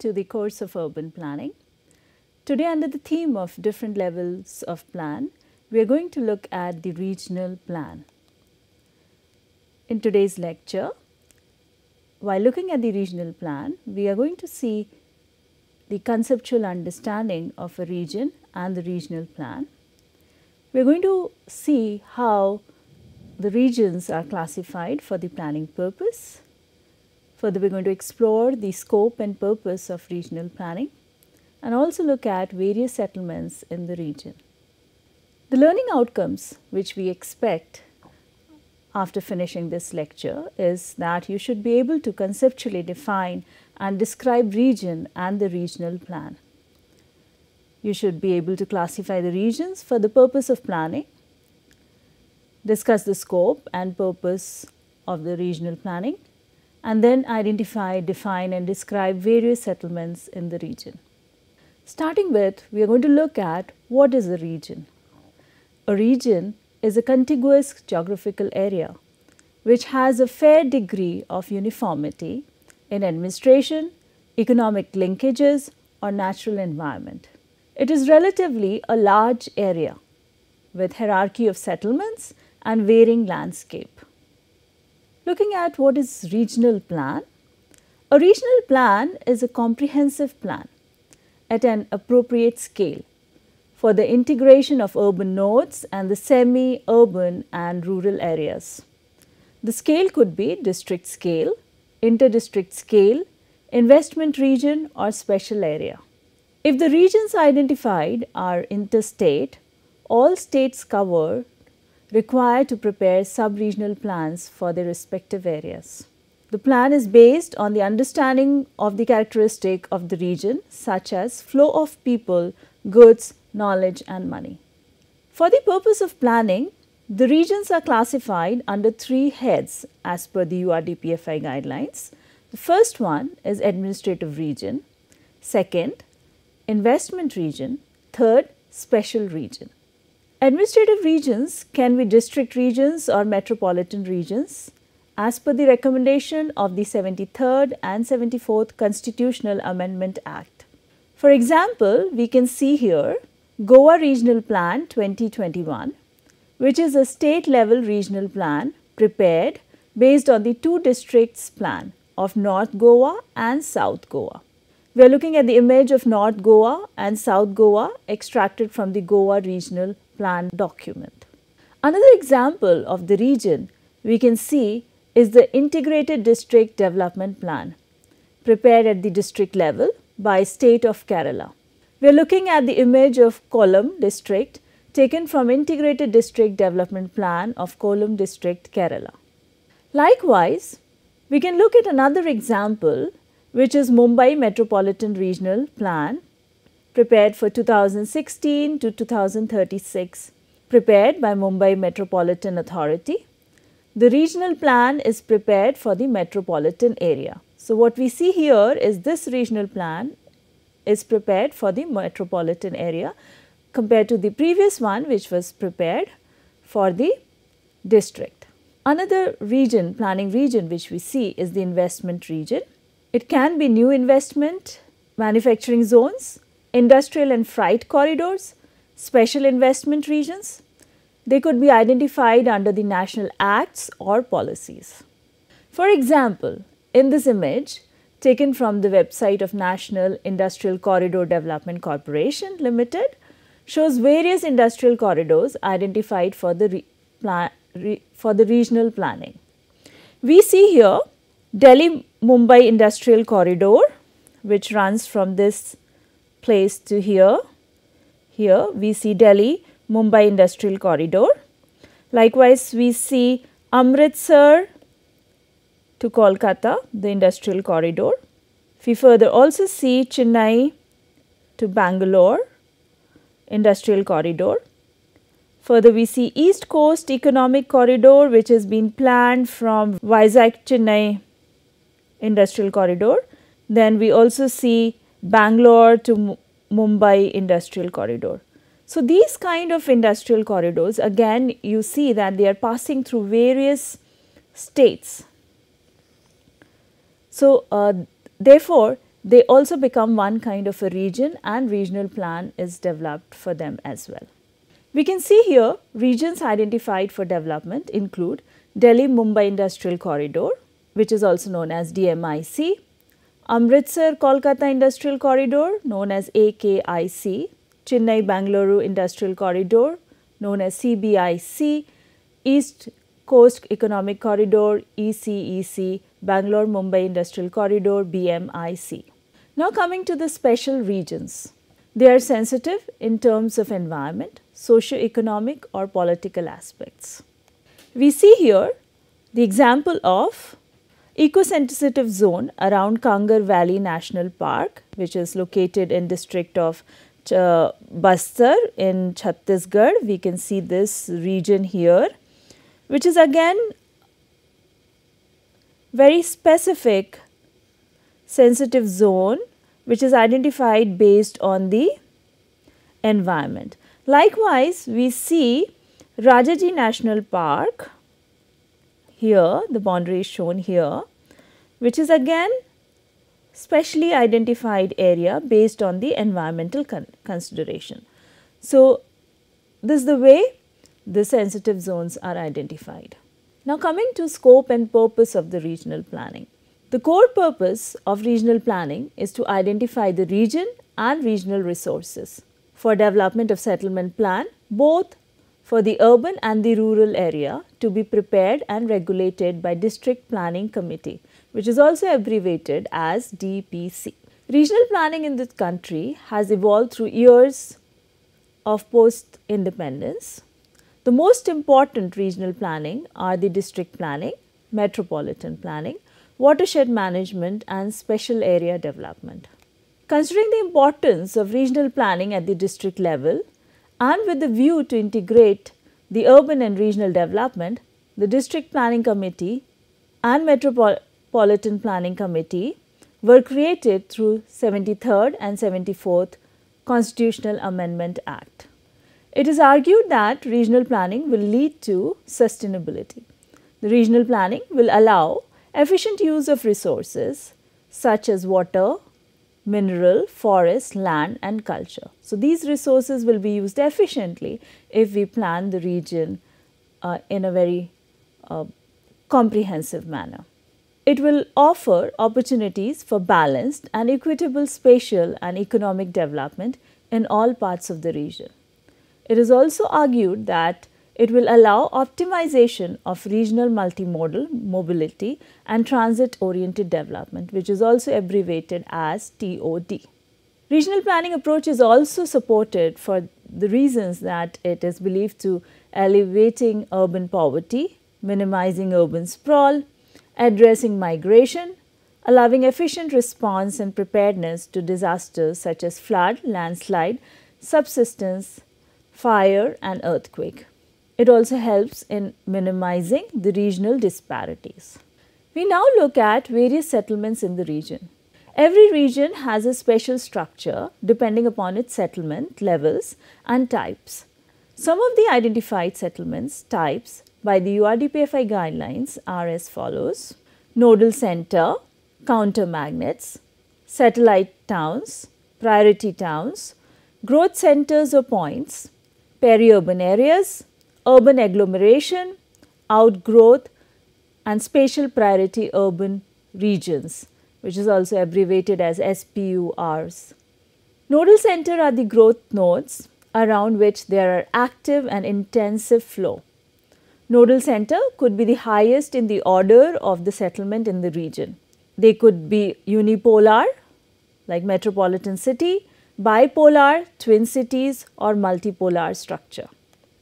to the course of urban planning. Today under the theme of different levels of plan, we are going to look at the regional plan. In today's lecture, while looking at the regional plan, we are going to see the conceptual understanding of a region and the regional plan. We are going to see how the regions are classified for the planning purpose Further, we are going to explore the scope and purpose of regional planning and also look at various settlements in the region. The learning outcomes which we expect after finishing this lecture is that you should be able to conceptually define and describe region and the regional plan. You should be able to classify the regions for the purpose of planning, discuss the scope and purpose of the regional planning and then identify, define and describe various settlements in the region. Starting with, we are going to look at what is a region. A region is a contiguous geographical area which has a fair degree of uniformity in administration, economic linkages or natural environment. It is relatively a large area with hierarchy of settlements and varying landscape. Looking at what is regional plan, a regional plan is a comprehensive plan at an appropriate scale for the integration of urban nodes and the semi-urban and rural areas. The scale could be district scale, inter-district scale, investment region or special area. If the regions identified are interstate, all states cover required to prepare sub-regional plans for their respective areas. The plan is based on the understanding of the characteristic of the region such as flow of people, goods, knowledge and money. For the purpose of planning, the regions are classified under three heads as per the URDPFI guidelines. The first one is administrative region, second investment region, third special region. Administrative regions can be district regions or metropolitan regions as per the recommendation of the 73rd and 74th Constitutional Amendment Act. For example, we can see here Goa Regional Plan 2021, which is a state level regional plan prepared based on the two districts plan of North Goa and South Goa. We are looking at the image of North Goa and South Goa extracted from the Goa Regional plan document. Another example of the region we can see is the Integrated District Development Plan prepared at the district level by state of Kerala. We are looking at the image of Kollam district taken from Integrated District Development Plan of Kollam district Kerala. Likewise, we can look at another example which is Mumbai Metropolitan Regional Plan prepared for 2016 to 2036, prepared by Mumbai Metropolitan Authority. The regional plan is prepared for the metropolitan area. So, what we see here is this regional plan is prepared for the metropolitan area compared to the previous one which was prepared for the district. Another region, planning region which we see is the investment region. It can be new investment, manufacturing zones, industrial and freight corridors, special investment regions. They could be identified under the national acts or policies. For example, in this image, taken from the website of National Industrial Corridor Development Corporation Limited, shows various industrial corridors identified for the, for the regional planning. We see here Delhi Mumbai Industrial Corridor, which runs from this place to here. Here we see Delhi, Mumbai Industrial Corridor. Likewise, we see Amritsar to Kolkata, the industrial corridor. We further also see Chennai to Bangalore, industrial corridor. Further, we see East Coast Economic Corridor which has been planned from Vizag Chennai Industrial Corridor. Then we also see Bangalore to Mumbai industrial corridor. So these kind of industrial corridors again you see that they are passing through various states. So uh, therefore they also become one kind of a region and regional plan is developed for them as well. We can see here regions identified for development include Delhi Mumbai Industrial Corridor which is also known as DMIC, Amritsar Kolkata Industrial Corridor, known as AKIC, Chennai Bangalore Industrial Corridor, known as CBIC, East Coast Economic Corridor, ECEC, Bangalore Mumbai Industrial Corridor, BMIC. Now coming to the special regions. They are sensitive in terms of environment, socio-economic or political aspects. We see here the example of Eco-sensitive zone around Kangar Valley National Park, which is located in district of Ch uh, Bastar in Chhattisgarh. We can see this region here, which is again very specific sensitive zone which is identified based on the environment. Likewise, we see Rajaji National Park here, the boundary is shown here, which is again specially identified area based on the environmental con consideration. So, this is the way the sensitive zones are identified. Now, coming to scope and purpose of the regional planning. The core purpose of regional planning is to identify the region and regional resources for development of settlement plan both for the urban and the rural area to be prepared and regulated by District Planning Committee, which is also abbreviated as DPC. Regional planning in this country has evolved through years of post-independence. The most important regional planning are the district planning, metropolitan planning, watershed management and special area development. Considering the importance of regional planning at the district level and with the view to integrate the urban and regional development, the district planning committee and metropolitan planning committee were created through 73rd and 74th Constitutional Amendment Act. It is argued that regional planning will lead to sustainability. The regional planning will allow efficient use of resources such as water, mineral, forest, land and culture. So, these resources will be used efficiently if we plan the region uh, in a very uh, comprehensive manner. It will offer opportunities for balanced and equitable spatial and economic development in all parts of the region. It is also argued that it will allow optimization of regional multimodal mobility and transit oriented development, which is also abbreviated as TOD. Regional planning approach is also supported for the reasons that it is believed to alleviating urban poverty, minimizing urban sprawl, addressing migration, allowing efficient response and preparedness to disasters such as flood, landslide, subsistence, fire and earthquake. It also helps in minimizing the regional disparities. We now look at various settlements in the region. Every region has a special structure depending upon its settlement levels and types. Some of the identified settlements types by the URDPFI guidelines are as follows. Nodal center, counter magnets, satellite towns, priority towns, growth centers or points, peri-urban areas, urban agglomeration, outgrowth and spatial priority urban regions which is also abbreviated as SPURs. Nodal center are the growth nodes around which there are active and intensive flow. Nodal center could be the highest in the order of the settlement in the region. They could be unipolar like metropolitan city, bipolar, twin cities or multipolar structure.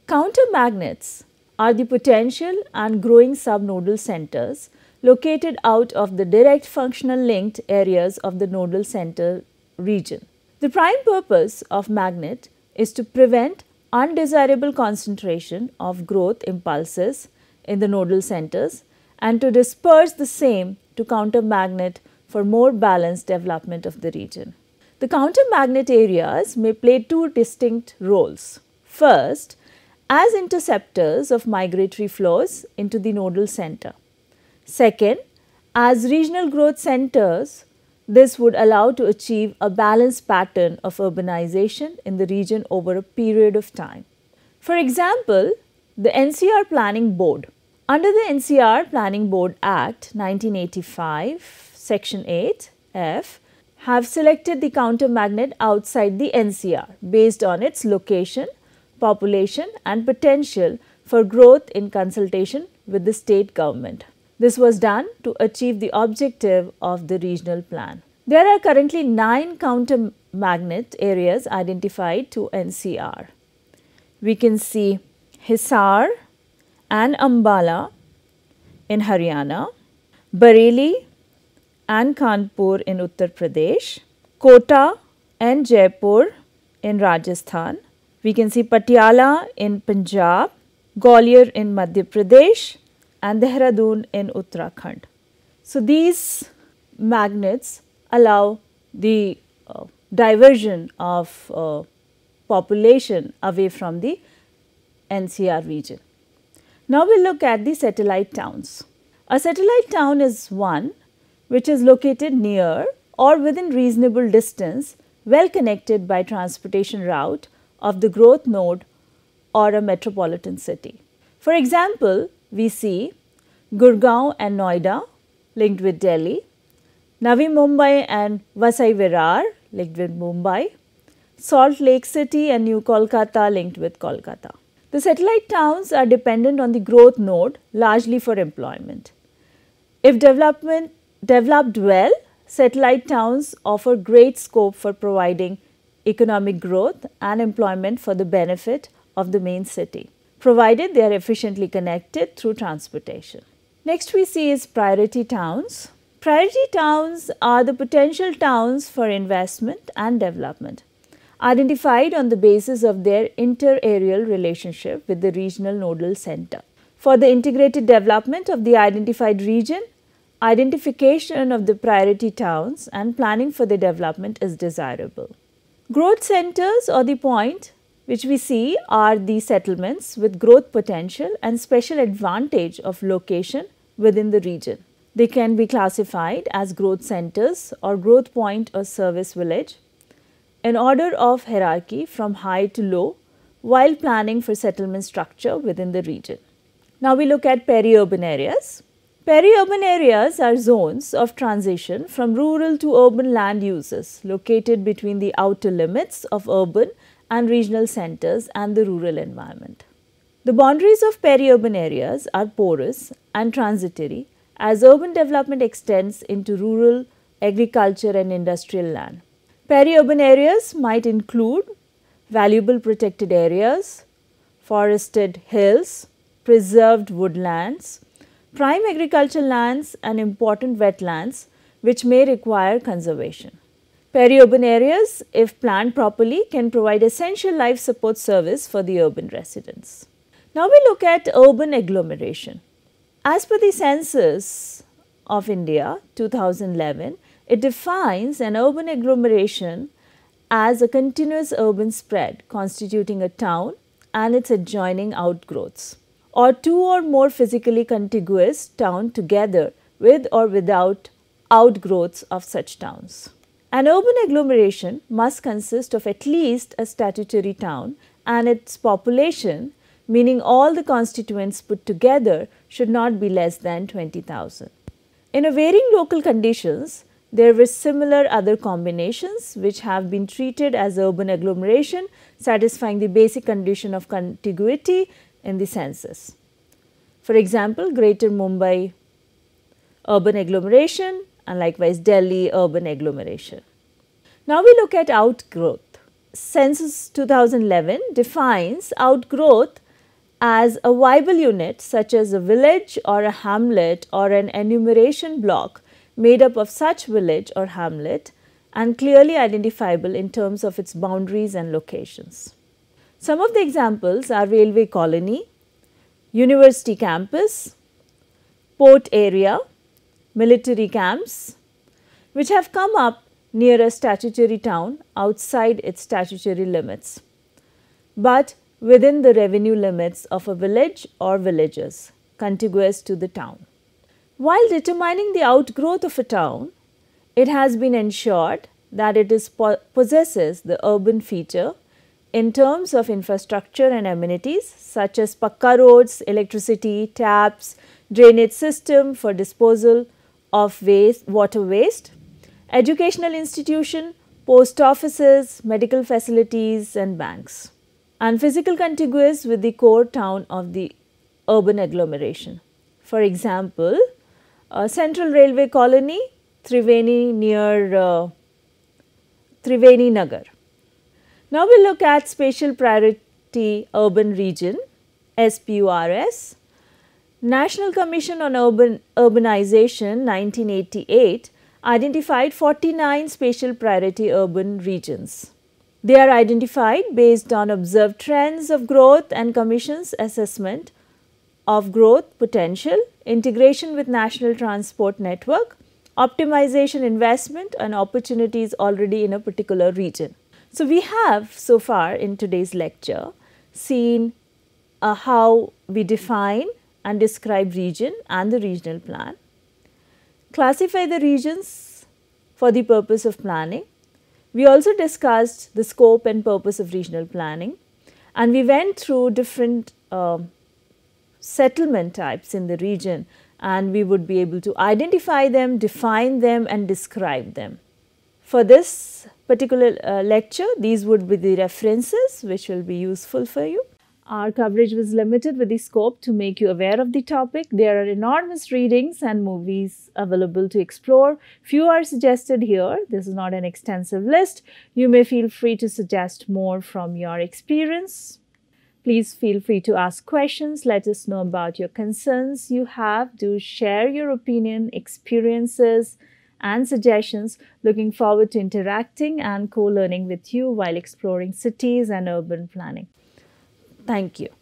Counter magnets are the potential and growing subnodal centers located out of the direct functional linked areas of the nodal center region. The prime purpose of magnet is to prevent undesirable concentration of growth impulses in the nodal centers and to disperse the same to counter magnet for more balanced development of the region. The counter magnet areas may play two distinct roles. First, as interceptors of migratory flows into the nodal center. Second, as regional growth centers, this would allow to achieve a balanced pattern of urbanization in the region over a period of time. For example, the NCR Planning Board. Under the NCR Planning Board Act 1985, Section 8, F, have selected the counter magnet outside the NCR based on its location population and potential for growth in consultation with the state government. This was done to achieve the objective of the regional plan. There are currently nine counter magnet areas identified to NCR. We can see Hisar and Ambala in Haryana, Bareilly and Kanpur in Uttar Pradesh, Kota and Jaipur in Rajasthan, we can see Patiala in Punjab, Gwalior in Madhya Pradesh and Dehradun in Uttarakhand. So, these magnets allow the uh, diversion of uh, population away from the NCR region. Now, we look at the satellite towns. A satellite town is one which is located near or within reasonable distance well connected by transportation route of the growth node or a metropolitan city. For example, we see Gurgaon and Noida linked with Delhi, Navi Mumbai and Vasai Virar linked with Mumbai, Salt Lake City and New Kolkata linked with Kolkata. The satellite towns are dependent on the growth node largely for employment. If development developed well, satellite towns offer great scope for providing economic growth and employment for the benefit of the main city, provided they are efficiently connected through transportation. Next we see is priority towns. Priority towns are the potential towns for investment and development identified on the basis of their inter-areal relationship with the regional nodal center. For the integrated development of the identified region, identification of the priority towns and planning for their development is desirable. Growth centers or the point which we see are the settlements with growth potential and special advantage of location within the region. They can be classified as growth centers or growth point or service village in order of hierarchy from high to low while planning for settlement structure within the region. Now we look at peri-urban areas. Peri-urban areas are zones of transition from rural to urban land uses located between the outer limits of urban and regional centers and the rural environment. The boundaries of peri-urban areas are porous and transitory as urban development extends into rural, agriculture and industrial land. Peri-urban areas might include valuable protected areas, forested hills, preserved woodlands, prime agricultural lands and important wetlands which may require conservation. Peri-urban areas, if planned properly, can provide essential life support service for the urban residents. Now we look at urban agglomeration. As per the census of India 2011, it defines an urban agglomeration as a continuous urban spread constituting a town and its adjoining outgrowths or two or more physically contiguous town together with or without outgrowths of such towns. An urban agglomeration must consist of at least a statutory town and its population, meaning all the constituents put together, should not be less than 20,000. In a varying local conditions, there were similar other combinations which have been treated as urban agglomeration, satisfying the basic condition of contiguity in the census. For example, Greater Mumbai urban agglomeration and likewise Delhi urban agglomeration. Now we look at outgrowth. Census 2011 defines outgrowth as a viable unit such as a village or a hamlet or an enumeration block made up of such village or hamlet and clearly identifiable in terms of its boundaries and locations. Some of the examples are railway colony, university campus, port area, military camps, which have come up near a statutory town outside its statutory limits, but within the revenue limits of a village or villages contiguous to the town. While determining the outgrowth of a town, it has been ensured that it po possesses the urban feature in terms of infrastructure and amenities such as pakka roads, electricity, taps, drainage system for disposal of waste, water waste, educational institution, post offices, medical facilities and banks and physical contiguous with the core town of the urban agglomeration. For example, a Central Railway Colony, Triveni near uh, Triveni Nagar. Now we look at spatial priority urban region SPURS. National Commission on Urban Urbanization 1988 identified 49 spatial priority urban regions. They are identified based on observed trends of growth and Commission's assessment of growth potential, integration with national transport network, optimization investment and opportunities already in a particular region. So, we have so far in today's lecture seen uh, how we define and describe region and the regional plan, classify the regions for the purpose of planning. We also discussed the scope and purpose of regional planning and we went through different uh, settlement types in the region and we would be able to identify them, define them and describe them. For this particular uh, lecture, these would be the references which will be useful for you. Our coverage was limited with the scope to make you aware of the topic. There are enormous readings and movies available to explore. Few are suggested here. This is not an extensive list. You may feel free to suggest more from your experience. Please feel free to ask questions. Let us know about your concerns you have. Do share your opinion, experiences, and suggestions. Looking forward to interacting and co learning with you while exploring cities and urban planning. Thank you.